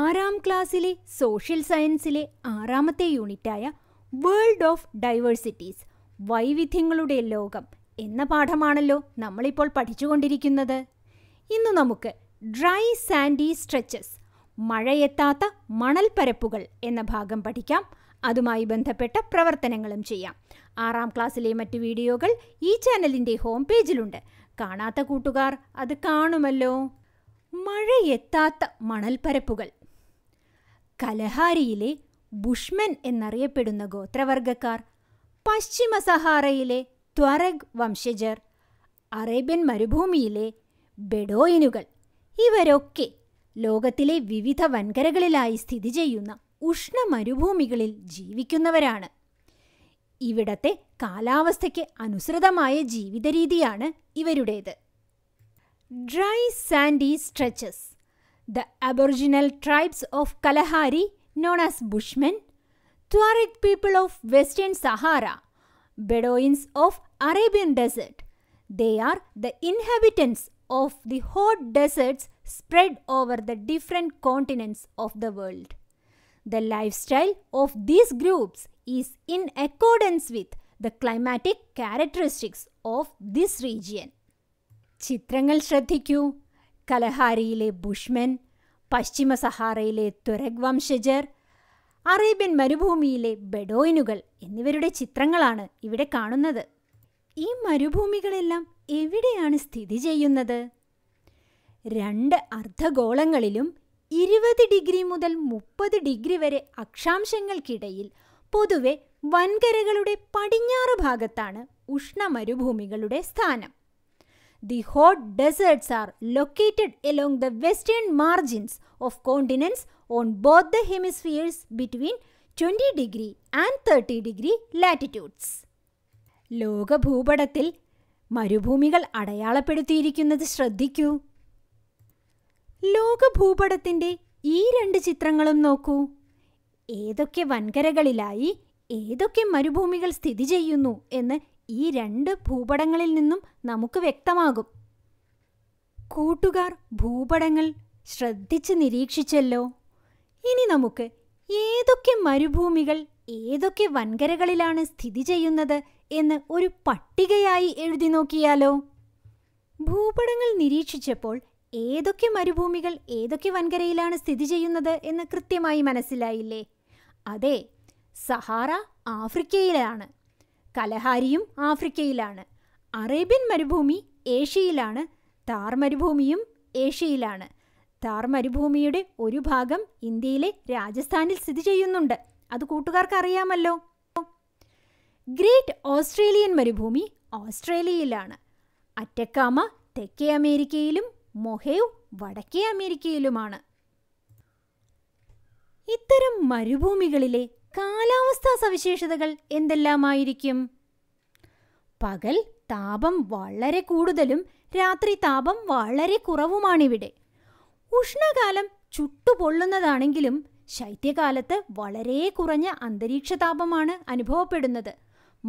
ആറാം ക്ലാസ്സിലെ സോഷ്യൽ സയൻസിലെ ആറാമത്തെ യൂണിറ്റായ വേൾഡ് ഓഫ് ഡൈവേഴ്സിറ്റീസ് വൈവിധ്യങ്ങളുടെ ലോകം എന്ന പാഠമാണല്ലോ നമ്മളിപ്പോൾ പഠിച്ചുകൊണ്ടിരിക്കുന്നത് ഇന്ന് നമുക്ക് ഡ്രൈ സാൻഡി സ്ട്രെച്ചസ് മഴയെത്താത്ത മണൽപ്പരപ്പുകൾ എന്ന ഭാഗം പഠിക്കാം അതുമായി ബന്ധപ്പെട്ട പ്രവർത്തനങ്ങളും ചെയ്യാം ആറാം ക്ലാസ്സിലെ മറ്റു വീഡിയോകൾ ഈ ചാനലിൻ്റെ ഹോം പേജിലുണ്ട് കാണാത്ത കൂട്ടുകാർ അത് കാണുമല്ലോ മഴയെത്താത്ത മണൽപ്പരപ്പുകൾ കലഹാരിയിലെ ബുഷ്മൻ എന്നറിയപ്പെടുന്ന ഗോത്രവർഗക്കാർ പശ്ചിമ സഹാറയിലെ ത്വരഗ് വംശജർ അറേബ്യൻ മരുഭൂമിയിലെ ബെഡോയിനുകൾ ഇവരൊക്കെ ലോകത്തിലെ വിവിധ വൻകരകളിലായി സ്ഥിതി ചെയ്യുന്ന ഉഷ്ണ മരുഭൂമികളിൽ ജീവിക്കുന്നവരാണ് ഇവിടത്തെ കാലാവസ്ഥയ്ക്ക് അനുസൃതമായ ജീവിത രീതിയാണ് ഇവരുടേത് Dry sandy stretches. The aboriginal tribes of Kalahari, known as Bushmen, Tuareg people of Western Sahara, Bedouins of Arabian Desert. They are the inhabitants of the hot deserts spread over the different continents of the world. The lifestyle of these groups is in accordance with the climatic characteristics of this region. ചിത്രങ്ങൾ ശ്രദ്ധിക്കൂ കലഹാരിയിലെ Bushmen പശ്ചിമ സഹാറയിലെ തുരഗ് വംശജർ Arabian മരുഭൂമിയിലെ ബെഡോയിനുകൾ എന്നിവരുടെ ചിത്രങ്ങളാണ് ഇവിടെ കാണുന്നത് ഈ മരുഭൂമികളെല്ലാം എവിടെയാണ് സ്ഥിതി ചെയ്യുന്നത് രണ്ട് അർദ്ധഗോളങ്ങളിലും ഇരുപത് ഡിഗ്രി മുതൽ മുപ്പത് ഡിഗ്രി വരെ അക്ഷാംശങ്ങൾക്കിടയിൽ പൊതുവെ വൻകരകളുടെ പടിഞ്ഞാറ് ഭാഗത്താണ് ഉഷ്ണമരുഭൂമികളുടെ സ്ഥാനം the hot deserts are located along the western margins of continents on both the hemispheres between 20 degree and thirty degree latitudes ലോക ഭൂപടത്തിൽ മരുഭൂമികൾ അടയാളപ്പെടുത്തിയിരിക്കുന്നത് ശ്രദ്ധിക്കൂ ലോക ഭൂപടത്തിൻ്റെ ഈ രണ്ട് ചിത്രങ്ങളും നോക്കൂ ഏതൊക്കെ വൻകരകളിലായി ഏതൊക്കെ മരുഭൂമികൾ സ്ഥിതി ചെയ്യുന്നു എന്ന് ഈ രണ്ട് ഭൂപടങ്ങളിൽ നിന്നും നമുക്ക് വ്യക്തമാകും കൂട്ടുകാർ ഭൂപടങ്ങൾ ശ്രദ്ധിച്ച് നിരീക്ഷിച്ചല്ലോ ഇനി നമുക്ക് ഏതൊക്കെ മരുഭൂമികൾ ഏതൊക്കെ വൻകരകളിലാണ് സ്ഥിതി ചെയ്യുന്നത് എന്ന് ഒരു പട്ടികയായി എഴുതി നോക്കിയാലോ ഭൂപടങ്ങൾ നിരീക്ഷിച്ചപ്പോൾ ഏതൊക്കെ മരുഭൂമികൾ ഏതൊക്കെ വൻകരയിലാണ് സ്ഥിതി ചെയ്യുന്നത് എന്ന് കൃത്യമായി മനസ്സിലായില്ലേ അതെ സഹാറ ആഫ്രിക്കയിലാണ് കലഹാരിയും ആഫ്രിക്കയിലാണ് അറേബ്യൻ മരുഭൂമി ഏഷ്യയിലാണ് താർ മരുഭൂമിയും ഏഷ്യയിലാണ് താർ മരുഭൂമിയുടെ ഒരു ഭാഗം ഇന്ത്യയിലെ രാജസ്ഥാനിൽ സ്ഥിതി ചെയ്യുന്നുണ്ട് അത് കൂട്ടുകാർക്ക് അറിയാമല്ലോ ഗ്രേറ്റ് ഓസ്ട്രേലിയൻ മരുഭൂമി ഓസ്ട്രേലിയയിലാണ് അറ്റക്കാമ തെക്കേ അമേരിക്കയിലും മൊഹേവ് വടക്കേ അമേരിക്കയിലുമാണ് ഇത്തരം മരുഭൂമികളിലെ കാലാവസ്ഥാ സവിശേഷതകൾ എന്തെല്ലാമായിരിക്കും പകൽ താപം വളരെ കൂടുതലും രാത്രി താപം വളരെ കുറവുമാണിവിടെ ഉഷ്ണകാലം ചുട്ടുപൊള്ളുന്നതാണെങ്കിലും ശൈത്യകാലത്ത് വളരെ കുറഞ്ഞ അന്തരീക്ഷ താപമാണ് അനുഭവപ്പെടുന്നത്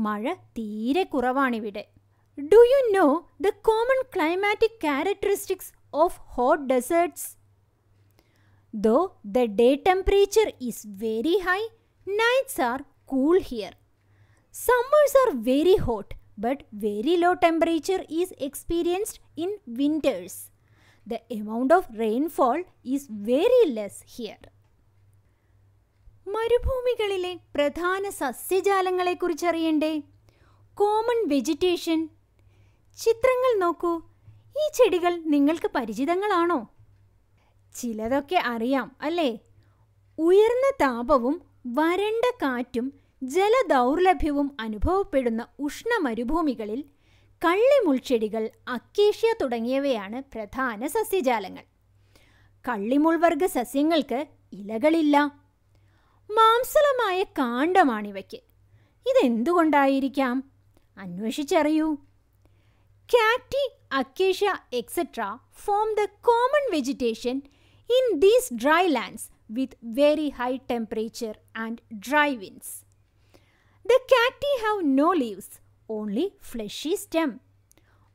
മഴ തീരെ കുറവാണിവിടെ do you know the common climatic characteristics of hot deserts though the day temperature is very high nights are cool here summers are very hot but very low temperature is experienced in winters the amount of rainfall is very less here മരുഭൂമികളിലെ പ്രധാന സസ്യജാലങ്ങളെ സസ്യജാലങ്ങളെക്കുറിച്ചറിയണ്ടേ common vegetation ചിത്രങ്ങൾ നോക്കൂ ഈ ചെടികൾ നിങ്ങൾക്ക് പരിചിതങ്ങളാണോ ചിലതൊക്കെ അറിയാം അല്ലേ ഉയർന്ന താപവും വരണ്ട കാറ്റും ജലദൗർലഭ്യവും അനുഭവപ്പെടുന്ന ഉഷ്ണമരുഭൂമികളിൽ കള്ളിമുൾച്ചെടികൾ അക്കേഷ്യ തുടങ്ങിയവയാണ് പ്രധാന സസ്യജാലങ്ങൾ കള്ളിമുൾവർഗ സസ്യങ്ങൾക്ക് ഇലകളില്ല മാംസലമായ കാണ്ഡമാണിവയ്ക്ക് ഇതെന്തുകൊണ്ടായിരിക്കാം അന്വേഷിച്ചറിയൂ cacti acacia etcetera form the common vegetation in these dry lands with very high temperature and dry winds. The cacti have no leaves, only fleshy stem.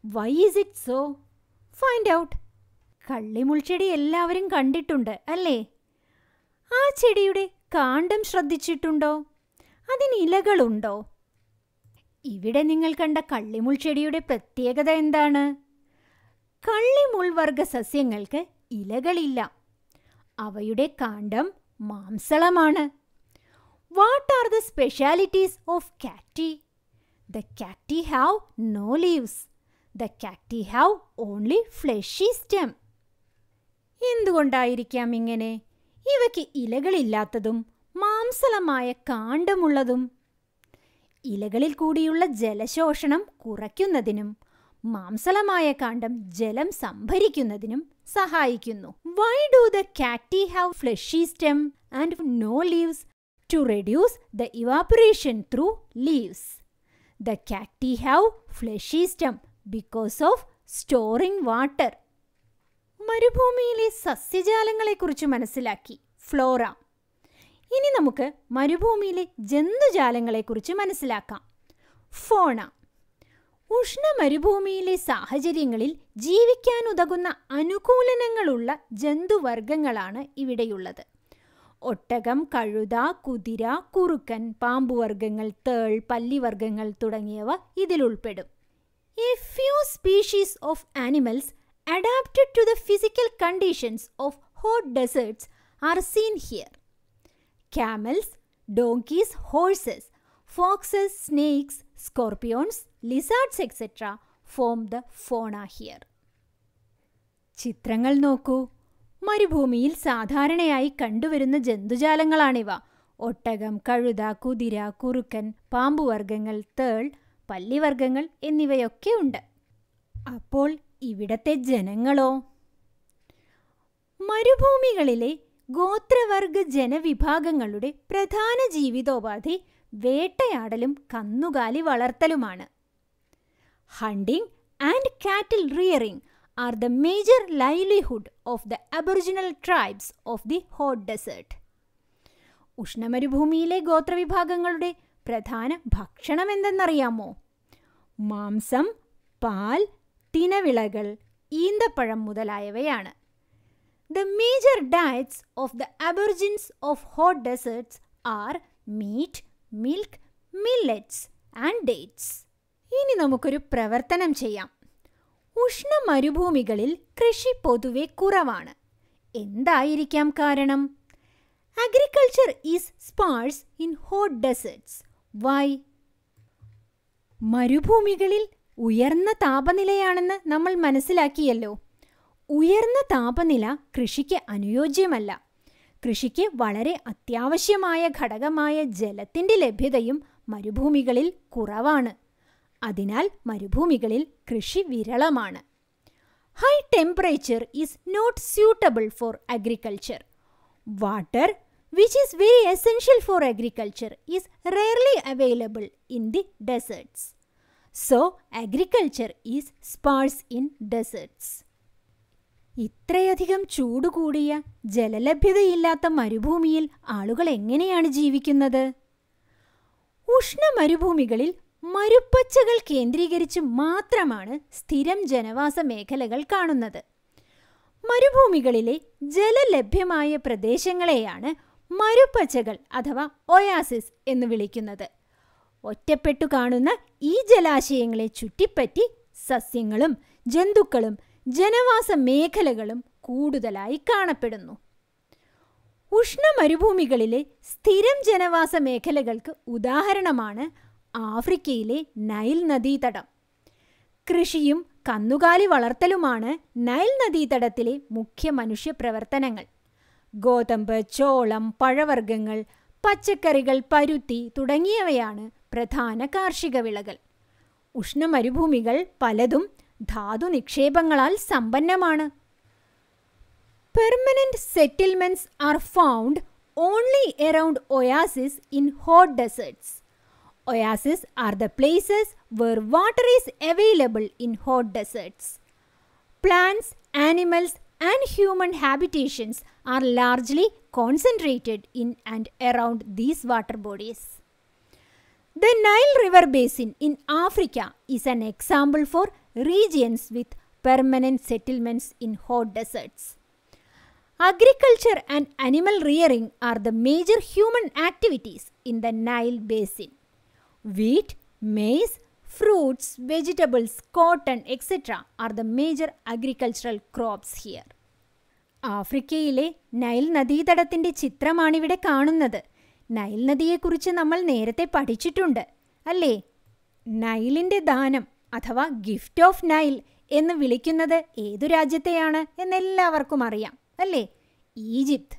Why is it so? Find out. കള്ളിമുൾച്ചെടി എല്ലാവരും കണ്ടിട്ടുണ്ട് അല്ലേ ആ ചെടിയുടെ കാണ്ടം ശ്രദ്ധിച്ചിട്ടുണ്ടോ അതിന് ഇലകളുണ്ടോ ഇവിടെ നിങ്ങൾ കണ്ട കള്ളിമുൾ ചെടിയുടെ പ്രത്യേകത എന്താണ് കള്ളിമുൾവർഗ സസ്യങ്ങൾക്ക് ഇലകളില്ല അവയുടെ കാണ്ഡം മാംസളമാണ് what are the specialities of cacti the cacti have no leaves the cacti have only fleshy stem എന്തുകൊണ്ടായിരിക്കാം ഇങ്ങനെ ഇവയ്ക്ക് ഇലകളില്ലാത്തതും മാംസളമായ കാണ്ഡമുള്ളതും ഇലകളിൽ കൂടിയുള്ള ജലശോഷണം കുറയ്ക്കുന്നതിനും മാംസളമായ കാണ്ഡം ജലം സംഭരിക്കുന്നതിനും സഹായിക്കുന്നു why do the cacti have fleshy stem and no leaves to reduce the evaporation through leaves the cacti have fleshy stem because of storing water മരുഭൂമിയിലെ സസ്യജാലങ്ങളെക്കുറിച്ച് മനസ്സിലാക്കി ഫ്ലോറ ഇനി നമുക്ക് മരുഭൂമിയിലെ ജന്തുജാലങ്ങളെക്കുറിച്ച് മനസ്സിലാക്കാം ഫോണ ഉഷ്ണമരുഭൂമിയിലെ സാഹചര്യങ്ങളിൽ ജീവിക്കാനുതകുന്ന അനുകൂലനങ്ങളുള്ള ജന്തുവർഗങ്ങളാണ് ഇവിടെയുള്ളത് ഒട്ടകം കഴുത കുതിര കുറുക്കൻ പാമ്പുവർഗങ്ങൾ തേൾ പല്ലിവർഗങ്ങൾ തുടങ്ങിയവ ഇതിലുൾപ്പെടും a few species of animals adapted to the physical conditions of hot deserts are seen here camels donkeys horses foxes snakes scorpions lizards etc. form the fauna here ചിത്രങ്ങൾ നോക്കൂ മരുഭൂമിയിൽ സാധാരണയായി കണ്ടുവരുന്ന ജന്തുജാലങ്ങളാണിവ ഒട്ടകം കഴുത കുതിര കുറുക്കൻ പാമ്പുവർഗ്ഗങ്ങൾ തേൾ പല്ലിവർഗ്ഗങ്ങൾ എന്നിവയൊക്കെ ഉണ്ട് അപ്പോൾ ഇവിടത്തെ ജനങ്ങളോ മരുഭൂമികളിലെ ഗോത്രവർഗ ജനവിഭാഗങ്ങളുടെ പ്രധാന ജീവിതോപാധി വേട്ടയാടലും കന്നുകാലി വളർത്തലുമാണ് hunting and cattle rearing are the major livelihood of the aboriginal tribes of the hot desert ഉഷ്ണമരുഭൂമിയിലെ ഗോത്രവിഭാഗങ്ങളുടെ പ്രധാന ഭക്ഷണം എന്തെന്നറിയാമോ മാംസം പാൽ തിനവിളകൾ ഈന്തപ്പഴം മുതലായവയാണ് the major diets of the aborigines of hot deserts are meat milk millets and dates ഇനി നമുക്കൊരു പ്രവർത്തനം ചെയ്യാം ഉഷ്ണ മരുഭൂമികളിൽ കൃഷി പൊതുവെ കുറവാണ് എന്തായിരിക്കാം കാരണം agriculture is sparse in hot deserts why മരുഭൂമികളിൽ ഉയർന്ന താപനിലയാണെന്ന് നമ്മൾ മനസ്സിലാക്കിയല്ലോ ഉയർന്ന താപനില കൃഷിക്ക് അനുയോജ്യമല്ല കൃഷിക്ക് വളരെ അത്യാവശ്യമായ ഘടകമായ ജലത്തിൻ്റെ ലഭ്യതയും മരുഭൂമികളിൽ കുറവാണ് അതിനാൽ മരുഭൂമികളിൽ കൃഷി വിരളമാണ് high temperature is not suitable for agriculture water which is very essential for agriculture is rarely available in the deserts so agriculture is sparse in deserts ഇത്രയധികം ചൂട് കൂടിയ ജലലഭ്യതയില്ലാത്ത മരുഭൂമിയിൽ ആളുകൾ എങ്ങനെയാണ് ജീവിക്കുന്നത് ഉഷ്ണ മരുഭൂമികളിൽ മരുപ്പച്ചകൾ കേന്ദ്രീകരിച്ച് മാത്രമാണ് സ്ഥിരം ജനവാസ മേഖലകൾ കാണുന്നത് മരുഭൂമികളിലെ ജലലഭ്യമായ പ്രദേശങ്ങളെയാണ് മരുപ്പച്ചകൾ അഥവാ ഒയാസിസ് എന്ന് വിളിക്കുന്നത് ഒറ്റപ്പെട്ടു കാണുന്ന ഈ ജലാശയങ്ങളെ ചുറ്റിപ്പറ്റി സസ്യങ്ങളും ജന്തുക്കളും ജനവാസ മേഖലകളും കൂടുതലായി കാണപ്പെടുന്നു ഉഷ്ണമരുഭൂമികളിലെ സ്ഥിരം ജനവാസ മേഖലകൾക്ക് ഉദാഹരണമാണ് ആഫ്രിക്കയിലെ നൈൽ നദീതടം കൃഷിയും കന്നുകാലി വളർത്തലുമാണ് നൈൽ നദീതടത്തിലെ മുഖ്യ മനുഷ്യ പ്രവർത്തനങ്ങൾ ഗോതമ്പ് ചോളം പഴവർഗ്ഗങ്ങൾ പച്ചക്കറികൾ പരുത്തി തുടങ്ങിയവയാണ് പ്രധാന കാർഷിക വിളകൾ ഉഷ്ണമരുഭൂമികൾ പലതും ധാതു നിക്ഷേപങ്ങളാൽ സമ്പന്നമാണ് permanent settlements are found only around oasis in hot deserts Oases are the places where water is available in hot deserts. Plants, animals and human habitations are largely concentrated in and around these water bodies. The Nile River Basin in Africa is an example for regions with permanent settlements in hot deserts. Agriculture and animal rearing are the major human activities in the Nile Basin. Wheat, maize, fruits, vegetables, cotton, etc. are the major agricultural crops here. ആഫ്രിക്കയിലെ Nile നദീതടത്തിൻ്റെ ചിത്രമാണിവിടെ കാണുന്നത് Nile നദിയെക്കുറിച്ച് നമ്മൾ നേരത്തെ പഠിച്ചിട്ടുണ്ട് അല്ലേ നൈലിൻ്റെ ദാനം അഥവാ ഗിഫ്റ്റ് ഓഫ് നൈൽ എന്ന് വിളിക്കുന്നത് ഏതു രാജ്യത്തെയാണ് എന്നെല്ലാവർക്കും അറിയാം അല്ലേ ഈജിപ്ത്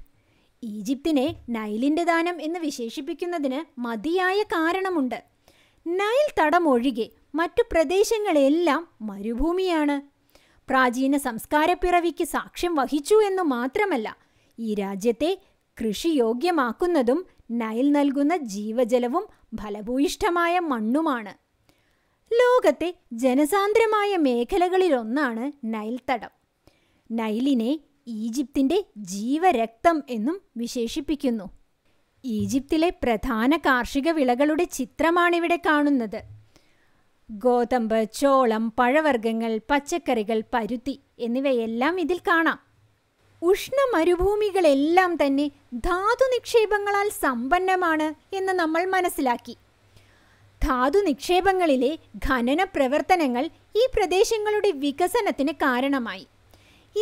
ഈജിപ്തിനെ നൈലിൻ്റെ ദാനം എന്ന് വിശേഷിപ്പിക്കുന്നതിന് മതിയായ കാരണമുണ്ട് നൈൽ തടം ഒഴികെ മറ്റു പ്രദേശങ്ങളെല്ലാം മരുഭൂമിയാണ് പ്രാചീന സംസ്കാരപ്പിറവിക്ക് സാക്ഷ്യം വഹിച്ചു എന്ന് മാത്രമല്ല ഈ രാജ്യത്തെ കൃഷിയോഗ്യമാക്കുന്നതും നൈൽ നൽകുന്ന ജീവജലവും ഫലഭൂയിഷ്ഠമായ മണ്ണുമാണ് ലോകത്തെ ജനസാന്ദ്രമായ മേഖലകളിലൊന്നാണ് നൈൽ തടം നൈലിനെ ഈജിപ്തിൻ്റെ ജീവരക്തം എന്നും വിശേഷിപ്പിക്കുന്നു ഈജിപ്തിലെ പ്രധാന കാർഷിക വിളകളുടെ ചിത്രമാണിവിടെ കാണുന്നത് ഗോതമ്പ് ചോളം പഴവർഗ്ഗങ്ങൾ പച്ചക്കറികൾ പരുത്തി എന്നിവയെല്ലാം ഇതിൽ കാണാം ഉഷ്ണ മരുഭൂമികളെല്ലാം തന്നെ ധാതു നിക്ഷേപങ്ങളാൽ സമ്പന്നമാണ് എന്ന് നമ്മൾ മനസ്സിലാക്കി ധാതു നിക്ഷേപങ്ങളിലെ ഖനന പ്രവർത്തനങ്ങൾ ഈ പ്രദേശങ്ങളുടെ വികസനത്തിന് കാരണമായി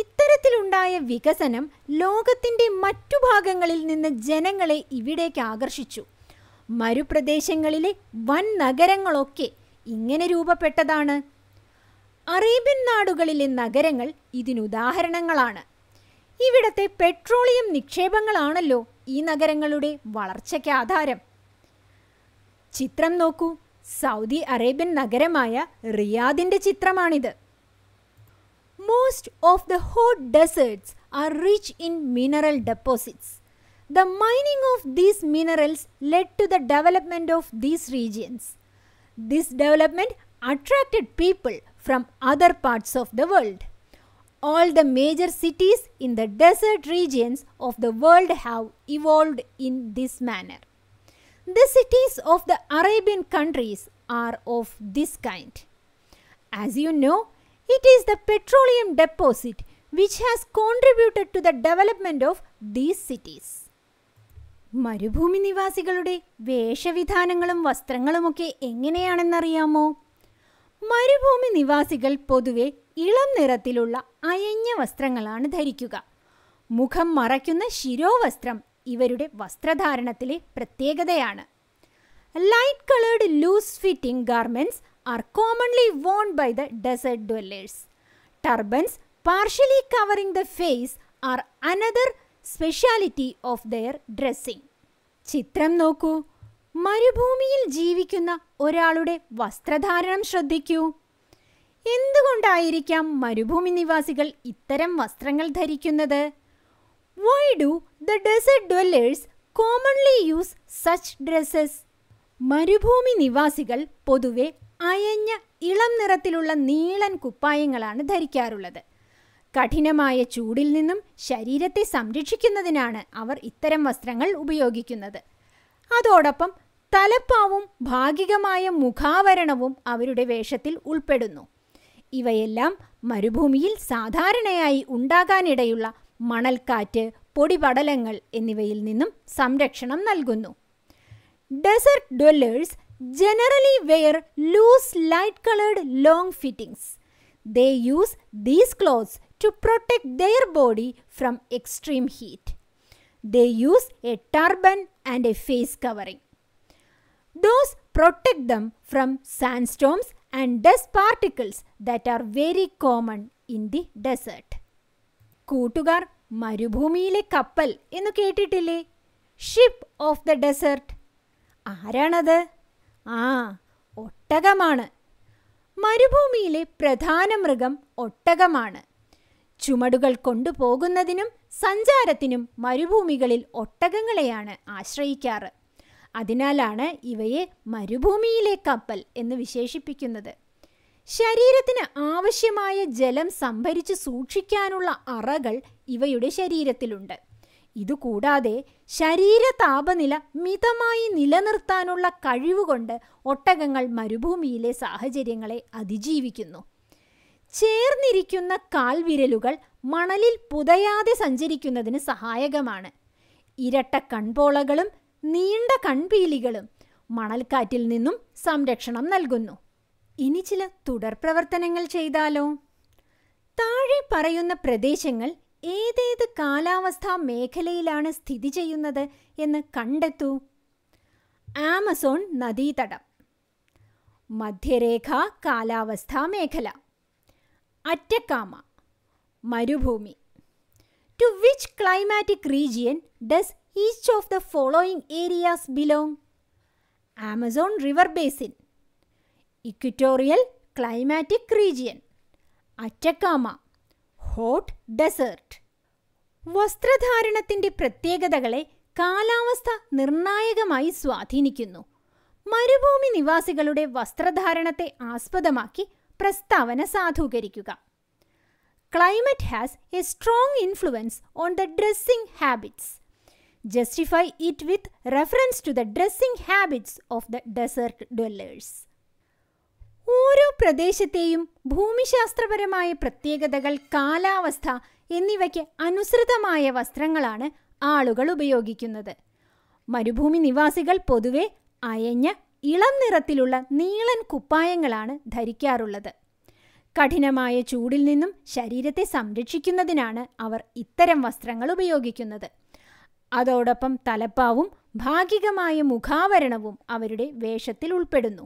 ഇത്തരത്തിലുണ്ടായ വികസനം ലോകത്തിൻ്റെ മറ്റു ഭാഗങ്ങളിൽ നിന്ന് ജനങ്ങളെ ഇവിടേക്ക് ആകർഷിച്ചു മരുപ്രദേശങ്ങളിലെ വൻ നഗരങ്ങളൊക്കെ ഇങ്ങനെ രൂപപ്പെട്ടതാണ് അറേബ്യൻ നാടുകളിലെ നഗരങ്ങൾ ഇതിനുദാഹരണങ്ങളാണ് ഇവിടത്തെ പെട്രോളിയം നിക്ഷേപങ്ങളാണല്ലോ ഈ നഗരങ്ങളുടെ വളർച്ചയ്ക്ക് ആധാരം ചിത്രം നോക്കൂ സൗദി അറേബ്യൻ നഗരമായ റിയാദിൻ്റെ ചിത്രമാണിത് Most of the hot deserts are rich in mineral deposits. The mining of these minerals led to the development of these regions. This development attracted people from other parts of the world. All the major cities in the desert regions of the world have evolved in this manner. The cities of the Arabian countries are of this kind. As you know, It is the petroleum deposit which has contributed to the development of these cities. മരുഭൂമി നിവാസികളുടെ വേഷവിധാനങ്ങളും വസ്ത്രങ്ങളുമൊക്കെ എങ്ങനെയാണെന്നറിയാമോ മരുഭൂമി നിവാസികൾ പൊതുവെ ഇളം നിറത്തിലുള്ള അയഞ്ഞ വസ്ത്രങ്ങളാണ് ധരിക്കുക മുഖം മറയ്ക്കുന്ന ശിരോവസ്ത്രം ഇവരുടെ വസ്ത്രധാരണത്തിലെ പ്രത്യേകതയാണ് light coloured loose fitting garments are commonly worn by the desert dwellers. Turbans partially covering the face are another speciality of their dressing ചിത്രം നോക്കൂ മരുഭൂമിയിൽ ജീവിക്കുന്ന ഒരാളുടെ വസ്ത്രധാരണം ശ്രദ്ധിക്കൂ എന്തുകൊണ്ടായിരിക്കാം മരുഭൂമി നിവാസികൾ ഇത്തരം വസ്ത്രങ്ങൾ ധരിക്കുന്നത് why do the desert dwellers commonly use such dresses മരുഭൂമി നിവാസികൾ പൊതുവെ അയഞ്ഞ ഇളം നിറത്തിലുള്ള നീളൻ കുപ്പായങ്ങളാണ് ധരിക്കാറുള്ളത് കഠിനമായ ചൂടിൽ നിന്നും ശരീരത്തെ സംരക്ഷിക്കുന്നതിനാണ് അവർ ഇത്തരം വസ്ത്രങ്ങൾ ഉപയോഗിക്കുന്നത് അതോടൊപ്പം തലപ്പാവും ഭാഗികമായ മുഖാവരണവും അവരുടെ വേഷത്തിൽ ഉൾപ്പെടുന്നു ഇവയെല്ലാം മരുഭൂമിയിൽ സാധാരണയായി ഉണ്ടാകാനിടയുള്ള മണൽക്കാറ്റ് പൊടിപടലങ്ങൾ എന്നിവയിൽ നിന്നും സംരക്ഷണം നൽകുന്നു desert dwellers generally wear loose light colored long fittings. They use these clothes to protect their body from extreme heat. They use a turban and a face covering. Those protect them from sandstorms and dust particles that are very common in the desert. Kutugar മരുഭൂമിയിലെ കപ്പൽ എന്ന് ship of the desert. Desert ആരാണത് ആ ഒട്ടകമാണ് മരുഭൂമിയിലെ പ്രധാന മൃഗം ഒട്ടകമാണ് ചുമടുകൾ കൊണ്ടുപോകുന്നതിനും സഞ്ചാരത്തിനും മരുഭൂമികളിൽ ഒട്ടകങ്ങളെയാണ് ആശ്രയിക്കാറ് അതിനാലാണ് ഇവയെ മരുഭൂമിയിലെ കപ്പൽ എന്ന് വിശേഷിപ്പിക്കുന്നത് ശരീരത്തിന് ആവശ്യമായ ജലം സംഭരിച്ച് സൂക്ഷിക്കാനുള്ള അറകൾ ഇവയുടെ ശരീരത്തിലുണ്ട് ഇതുകൂടാതെ ശരീര താപനില മിതമായി നിലനിർത്താനുള്ള കഴിവുകൊണ്ട് ഒട്ടകങ്ങൾ മരുഭൂമിയിലെ സാഹചര്യങ്ങളെ അതിജീവിക്കുന്നു ചേർന്നിരിക്കുന്ന കാൽവിരലുകൾ മണലിൽ പുതയാതെ സഞ്ചരിക്കുന്നതിന് സഹായകമാണ് ഇരട്ട കൺപോളകളും നീണ്ട കൺപീലികളും മണൽക്കാറ്റിൽ നിന്നും സംരക്ഷണം നൽകുന്നു ഇനി ചില തുടർ പ്രവർത്തനങ്ങൾ ചെയ്താലോ താഴെ പറയുന്ന പ്രദേശങ്ങൾ ഏതേത് കാലാവസ്ഥാ മേഖലയിലാണ് സ്ഥിതി ചെയ്യുന്നത് എന്ന് കണ്ടെത്തൂ ആമസോൺ നദീതടം മധ്യരേഖ കാലാവസ്ഥാ മേഖല അറ്റക്കാമ മരുഭൂമി to which climatic region does each of the following areas belong Amazon river basin equatorial climatic region Atacama hot desert വസ്ത്രധാരണത്തിന്റെ പ്രത്യേകതകളെ കാലാവസ്ഥ നിർണായകമായി സ്വാധീനിക്കുന്നു മരുഭൂമി നിവാസികളുടെ വസ്ത്രധാരണത്തെ ആസ്പദമാക്കി പ്രസ്താവന സാധൂകരിക്കുക climate has a strong influence on the dressing habits justify it with reference to the dressing habits of the desert dwellers ഓരോ പ്രദേശത്തെയും ഭൂമിശാസ്ത്രപരമായ പ്രത്യേകതകൾ കാലാവസ്ഥ എന്നിവയ്ക്ക് അനുസൃതമായ വസ്ത്രങ്ങളാണ് ആളുകൾ ഉപയോഗിക്കുന്നത് മരുഭൂമി നിവാസികൾ പൊതുവെ അയഞ്ഞ ഇളം നിറത്തിലുള്ള നീളൻ കുപ്പായങ്ങളാണ് ധരിക്കാറുള്ളത് കഠിനമായ ചൂടിൽ നിന്നും ശരീരത്തെ സംരക്ഷിക്കുന്നതിനാണ് അവർ ഇത്തരം വസ്ത്രങ്ങൾ ഉപയോഗിക്കുന്നത് അതോടൊപ്പം തലപ്പാവും ഭാഗികമായ മുഖാവരണവും അവരുടെ വേഷത്തിൽ ഉൾപ്പെടുന്നു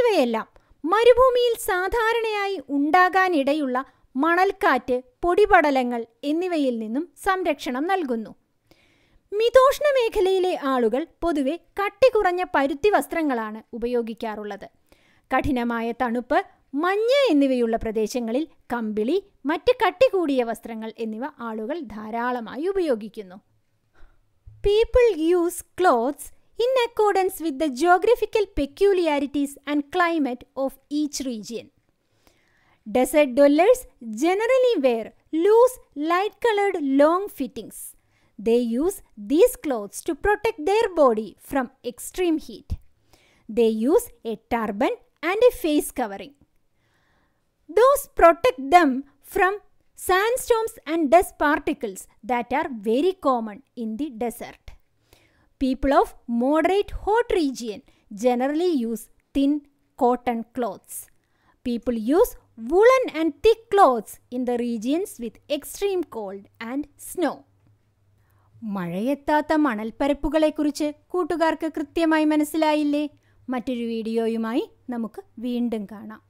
ഇവയെല്ലാം മരുഭൂമിയിൽ സാധാരണയായി ഉണ്ടാകാനിടയുള്ള മണൽക്കാറ്റ് പൊടിപടലങ്ങൾ എന്നിവയിൽ നിന്നും സംരക്ഷണം നൽകുന്നു മിതോഷ്ണ മേഖലയിലെ ആളുകൾ പൊതുവെ കട്ടി കുറഞ്ഞ പരുത്തി വസ്ത്രങ്ങളാണ് ഉപയോഗിക്കാറുള്ളത് കഠിനമായ തണുപ്പ് മഞ്ഞ് എന്നിവയുള്ള പ്രദേശങ്ങളിൽ കമ്പിളി മറ്റ് കട്ടി കൂടിയ വസ്ത്രങ്ങൾ എന്നിവ ആളുകൾ ധാരാളമായി ഉപയോഗിക്കുന്നു people use clothes in accordance with the geographical peculiarities and climate of each region. Desert dwellers generally wear loose, light colored long fittings. They use these clothes to protect their body from extreme heat. They use a turban and a face covering. Those protect them from sandstorms and dust particles that are very common in the desert. People of moderate hot region generally use thin cotton clothes. People use woolen and thick clothes in the regions with extreme cold and snow. മഴയെത്താത്ത മണൽപ്പരപ്പുകളെക്കുറിച്ച് കൂട്ടുകാർക്ക് കൃത്യമായി മനസ്സിലായില്ലേ മറ്റൊരു വീഡിയോയുമായി നമുക്ക് വീണ്ടും കാണാം